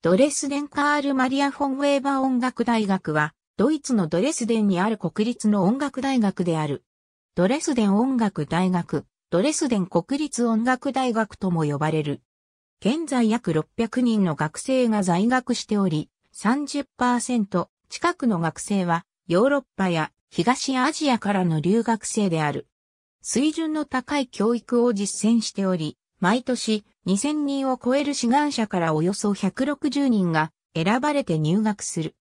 ドレスデンカール・マリア・フォン・ウェーバー音楽大学は、ドイツのドレスデンにある国立の音楽大学である。ドレスデン音楽大学、ドレスデン国立音楽大学とも呼ばれる。現在約600人の学生が在学しており、30%近くの学生はヨーロッパや東アジアからの留学生である。水準の高い教育を実践しており、毎年2000人を超える志願者からおよそ160人が選ばれて入学する。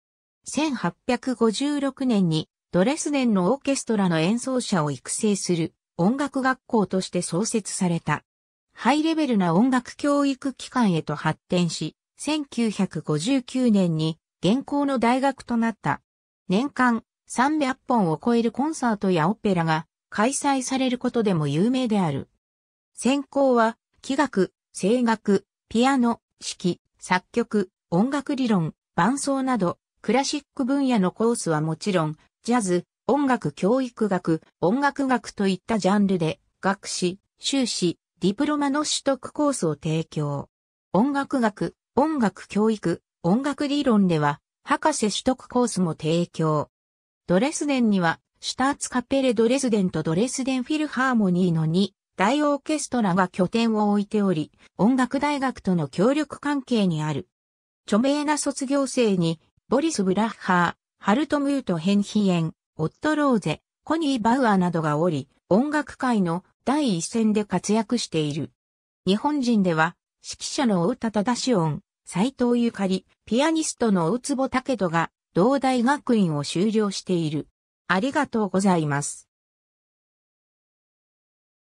1856年にドレスデンのオーケストラの演奏者を育成する音楽学校として創設された。ハイレベルな音楽教育機関へと発展し、1959年に現行の大学となった。年間300本を超えるコンサートやオペラが開催されることでも有名である。専攻は器楽、声楽、ピアノ、指揮、作曲、音楽理論、伴奏など、クラシック分野のコースはもちろん、ジャズ、音楽教育学、音楽学といったジャンルで、学士、修士、ディプロマの取得コースを提供。音楽学、音楽教育、音楽理論では、博士取得コースも提供。ドレスデンには、シュターツカペレドレスデンとドレスデンフィルハーモニーの2大オーケストラが拠点を置いており、音楽大学との協力関係にある。著名な卒業生に、ボリス・ブラッハー、ハルト・ムート・ヘンヒエン、オット・ローゼ、コニー・バウアーなどがおり、音楽界の第一線で活躍している。日本人では、指揮者の大田忠音、斎藤ゆかり、ピアニストの大坪武人が、同大学院を修了している。ありがとうございます。